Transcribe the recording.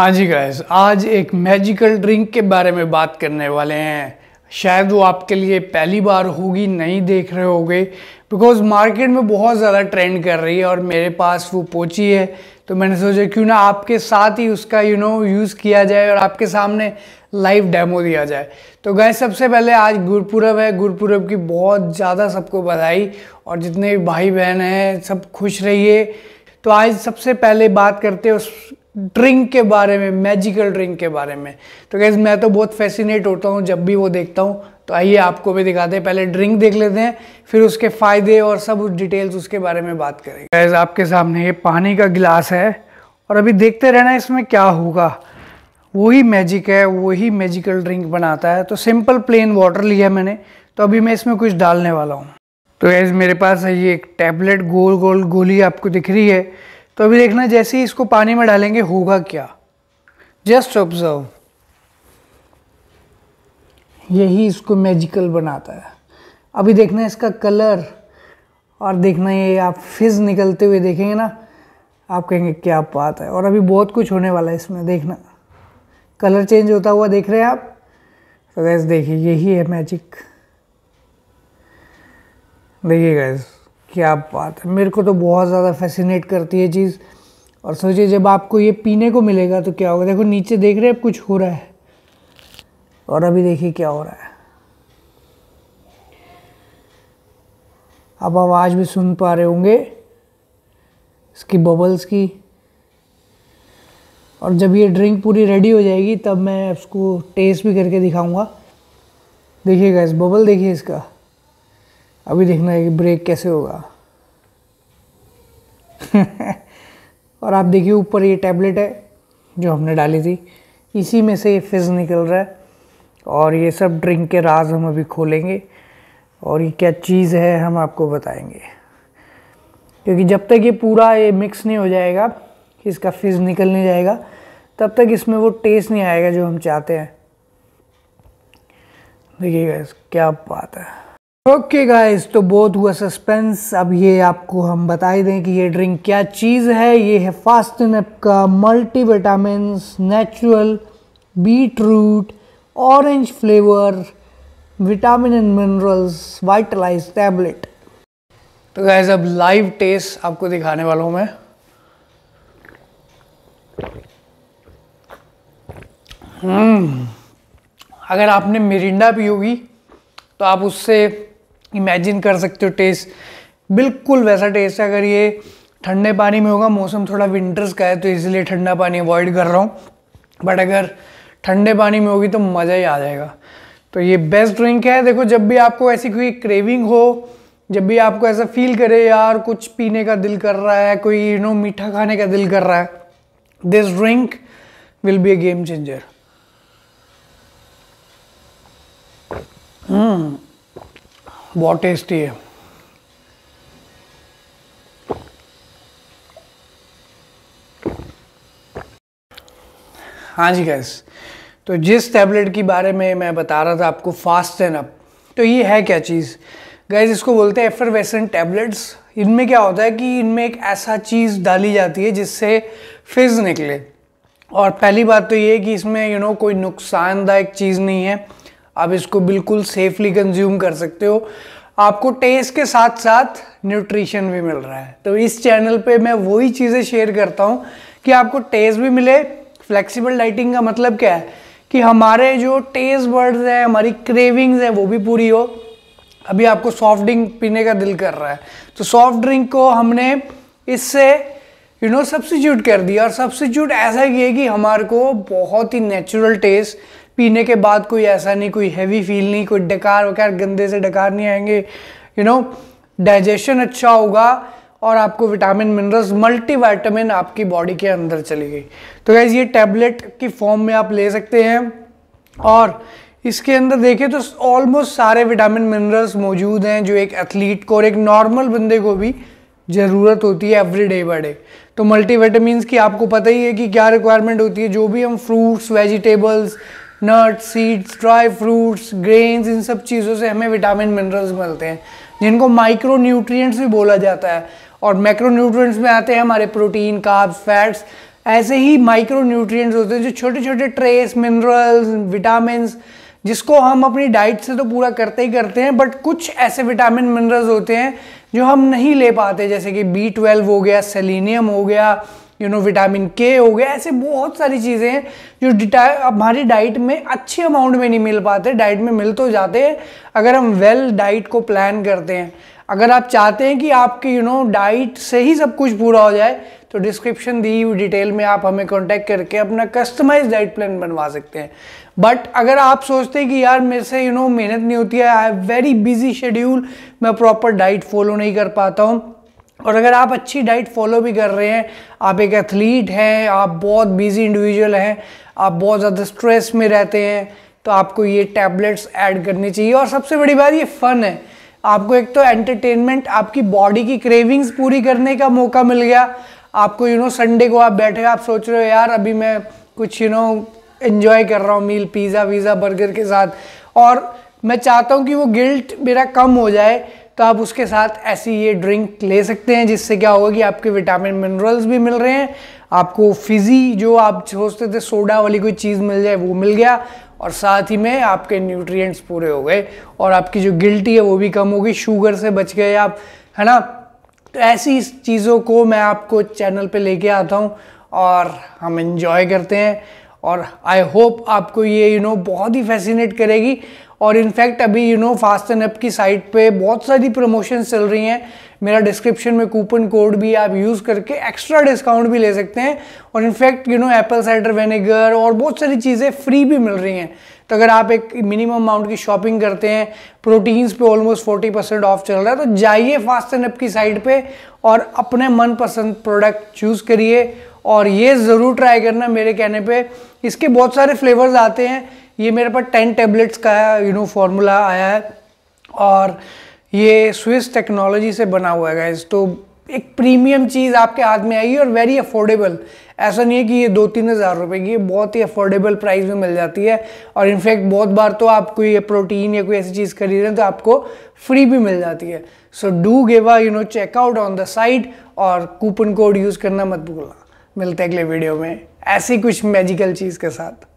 हाँ जी गैस आज एक मैजिकल ड्रिंक के बारे में बात करने वाले हैं शायद वो आपके लिए पहली बार होगी नहीं देख रहे होगे बिकॉज मार्केट में बहुत ज़्यादा ट्रेंड कर रही है और मेरे पास वो पोची है तो मैंने सोचा क्यों ना आपके साथ ही उसका यू नो यूज़ किया जाए और आपके सामने लाइव डेमो दिया जाए तो गए सबसे पहले आज गुरपुरब है गुरपुरब की बहुत ज़्यादा सबको बधाई और जितने भी भाई बहन हैं सब खुश रहिए तो आज सबसे पहले बात करते हैं उस ड्रिंक के बारे में मैजिकल ड्रिंक के बारे में तो गैस मैं तो बहुत फैसिनेट होता हूँ जब भी वो देखता हूँ तो आइए आपको भी दिखाते हैं पहले ड्रिंक देख लेते हैं फिर उसके फ़ायदे और सब उस डिटेल्स उसके बारे में बात करेंगे गैस आपके सामने ये पानी का गिलास है और अभी देखते रहना इसमें क्या होगा वही मैजिक है वही मैजिकल ड्रिंक बनाता है तो सिंपल प्लेन वाटर लिया मैंने तो अभी मैं इसमें कुछ डालने वाला हूँ तो गैस मेरे पास है ये एक टैबलेट गोल गोल गोली आपको दिख रही है तो अभी देखना जैसे ही इसको पानी में डालेंगे होगा क्या जस्ट ऑब्जर्व यही इसको मैजिकल बनाता है अभी देखना इसका कलर और देखना ये आप फिज़ निकलते हुए देखेंगे ना आप कहेंगे क्या बात है और अभी बहुत कुछ होने वाला है इसमें देखना कलर चेंज होता हुआ देख रहे हैं आप तो गैस देखिए यही है मैजिक देखिए गैस क्या बात है मेरे को तो बहुत ज़्यादा फैसिनेट करती है चीज़ और सोचिए जब आपको ये पीने को मिलेगा तो क्या होगा देखो नीचे देख रहे हैं अब कुछ हो रहा है और अभी देखिए क्या हो रहा है आप आवाज़ भी सुन पा रहे होंगे इसकी बबल्स की और जब ये ड्रिंक पूरी रेडी हो जाएगी तब मैं इसको टेस्ट भी करके दिखाऊंगा देखिएगा इस बबल देखिए इसका अभी देखना है कि ब्रेक कैसे होगा और आप देखिए ऊपर ये टैबलेट है जो हमने डाली थी इसी में से ये फिज़ निकल रहा है और ये सब ड्रिंक के राज हम अभी खोलेंगे और ये क्या चीज़ है हम आपको बताएंगे क्योंकि जब तक ये पूरा ये मिक्स नहीं हो जाएगा इसका फिज़ निकल नहीं जाएगा तब तक इसमें वो टेस्ट नहीं आएगा जो हम चाहते हैं देखिएगा क्या बात है ओके okay गाइस तो बहुत हुआ सस्पेंस अब ये आपको हम बता ही दें कि ये ड्रिंक क्या चीज़ है ये है फास्टन का multi vitamin natural beet root orange flavour vitamin and minerals vitalize tablet तो गाइस अब लाइव टेस्ट आपको दिखाने वाला हूँ मैं hmm. अगर आपने मिरिंडा पी होगी तो आप उससे इमेजिन कर सकते हो टेस्ट बिल्कुल वैसा टेस्ट है अगर ये ठंडे पानी में होगा मौसम थोड़ा विंटर्स का है तो इसलिए ठंडा पानी अवॉइड कर रहा हूँ बट अगर ठंडे पानी में होगी तो मज़ा ही आ जाएगा तो ये बेस्ट ड्रिंक है देखो जब भी आपको ऐसी कोई क्रेविंग हो जब भी आपको ऐसा फील करे यार कुछ पीने का दिल कर रहा है कोई यू नो मीठा खाने का दिल कर रहा है this drink will be a game changer hmm बहुत टेस्टी है हाँ जी गैस तो जिस टैबलेट के बारे में मैं बता रहा था आपको फास्ट एंड अप तो ये है क्या चीज़ गैस इसको बोलते हैं एफरवेसेंट टैबलेट्स इनमें क्या होता है कि इनमें एक ऐसा चीज़ डाली जाती है जिससे फिज निकले और पहली बात तो ये है कि इसमें यू you नो know, कोई नुकसानदायक चीज़ नहीं है आप इसको बिल्कुल सेफली कंज्यूम कर सकते हो आपको टेस्ट के साथ साथ न्यूट्रिशन भी मिल रहा है तो इस चैनल पे मैं वही चीज़ें शेयर करता हूँ कि आपको टेस्ट भी मिले फ्लेक्सिबल डाइटिंग का मतलब क्या है कि हमारे जो टेस्ट बर्ड्स हैं हमारी क्रेविंग्स हैं वो भी पूरी हो अभी आपको सॉफ्ट ड्रिंक पीने का दिल कर रहा है तो सॉफ्ट ड्रिंक को हमने इससे यू नो सब्सिट्यूट कर दिया और सब्सिट्यूट ऐसा ही है कि हमारे को बहुत ही नेचुरल टेस्ट पीने के बाद कोई ऐसा नहीं कोई हैवी फील नहीं कोई डकार वकार गंदे से डकार नहीं आएंगे यू नो डाइजेशन अच्छा होगा और आपको विटामिन मिनरल्स मल्टीविटामिन आपकी बॉडी के अंदर चली गई तो गैज़ ये टैबलेट की फॉर्म में आप ले सकते हैं और इसके अंदर देखें तो ऑलमोस्ट सारे विटामिन मिनरल्स मौजूद हैं जो एक एथलीट को और एक नॉर्मल बंदे को भी ज़रूरत होती है एवरी डे बाई डे तो मल्टीविटामins की आपको पता ही है कि क्या रिक्वायरमेंट होती है जो भी हम fruits vegetables nuts seeds dry fruits grains इन सब चीज़ों से हमें विटामिन मिनरल्स मिलते हैं जिनको माइक्रो न्यूट्रियट्स भी बोला जाता है और माइक्रो न्यूट्रियट्स में आते हैं हमारे प्रोटीन कार्ब्स फैट्स ऐसे ही माइक्रो न्यूट्रियट्स होते हैं जो छोटे छोटे ट्रेस मिनरल्स विटामिन जिसको हम अपनी डाइट से तो पूरा करते ही करते हैं बट कुछ ऐसे विटामिन मिनरल्स होते हैं जो हम नहीं ले पाते जैसे कि बी ट्वेल्व हो गया सेलिनियम हो गया यू नो विटामिन के हो गया ऐसे बहुत सारी चीज़ें हैं जो हमारी डाइट में अच्छे अमाउंट में नहीं मिल पाते डाइट में मिल तो जाते हैं अगर हम वेल डाइट को प्लान करते हैं अगर आप चाहते हैं कि आपकी यू नो डाइट से ही सब कुछ पूरा हो जाए तो डिस्क्रिप्शन दी हुई डिटेल में आप हमें कॉन्टैक्ट करके अपना कस्टमाइज डाइट प्लान बनवा सकते हैं बट अगर आप सोचते हैं कि यार मेरे से यू नो मेहनत नहीं होती है I have very busy schedule मैं प्रॉपर डाइट फॉलो नहीं कर पाता हूँ और अगर आप अच्छी डाइट फॉलो भी कर रहे हैं आप एक एथलीट हैं आप बहुत बिजी इंडिविजुअल हैं आप बहुत ज़्यादा स्ट्रेस में रहते हैं तो आपको ये टैबलेट्स ऐड करनी चाहिए और सबसे बड़ी बात ये फ़न है आपको एक तो एंटरटेनमेंट आपकी बॉडी की क्रेविंग्स पूरी करने का मौका मिल गया आपको यू नो संडे को आप बैठे आप सोच रहे हो यार अभी मैं कुछ यू नो इन्जॉय कर रहा हूँ मील पिज़्ज़ा वीज़ा बर्गर के साथ और मैं चाहता हूँ कि वो गिल्ट मेरा कम हो जाए तो आप उसके साथ ऐसी ये ड्रिंक ले सकते हैं जिससे क्या होगा कि आपके विटामिन मिनरल्स भी मिल रहे हैं आपको फिजी जो आप सोचते थे सोडा वाली कोई चीज़ मिल जाए वो मिल गया और साथ ही में आपके न्यूट्रिएंट्स पूरे हो गए और आपकी जो गिल्टी है वो भी कम होगी शुगर से बच गए आप है ना तो ऐसी चीज़ों को मैं आपको चैनल पे लेके आता हूँ और हम इन्जॉय करते हैं और आई होप आपको ये यू you नो know, बहुत ही फैसिनेट करेगी और इनफैक्ट अभी you know fast and up की साइट पे बहुत सारी प्रमोशन चल रही हैं मेरा डिस्क्रिप्शन में कूपन कोड भी आप यूज़ करके एक्स्ट्रा डिस्काउंट भी ले सकते हैं और in fact you know apple cider vinegar और बहुत सारी चीज़ें फ्री भी मिल रही हैं तो अगर आप एक मिनिमम अमाउंट की शॉपिंग करते हैं प्रोटीन्स पे ऑलमोस्ट फोर्टी परसेंट ऑफ चल रहा है तो जाइए फास्ट एंड अप की साइट पे और अपने मनपसंद प्रोडक्ट चूज़ करिए और ये ज़रूर ट्राई करना मेरे कहने पे इसके बहुत सारे फ्लेवर्स आते हैं ये मेरे पास टेन टेबलेट्स का यू नो फार्मूला आया है और ये स्विस टेक्नोलॉजी से बना हुआ है गाइज तो एक प्रीमियम चीज़ आपके हाथ में आई और वेरी अफोर्डेबल ऐसा नहीं है कि ये दो तीन हज़ार रुपये की ये बहुत ही अफोर्डेबल प्राइस में मिल जाती है और इनफैक्ट बहुत बार तो आप कोई प्रोटीन या कोई ऐसी चीज़ खरीद रहे हैं तो आपको फ्री भी मिल जाती है so do give a you know checkout on the site और कूपन कोड यूज़ करना मत भूलना मिलते हैं अगले वीडियो में ऐसी कुछ मैजिकल चीज़ के साथ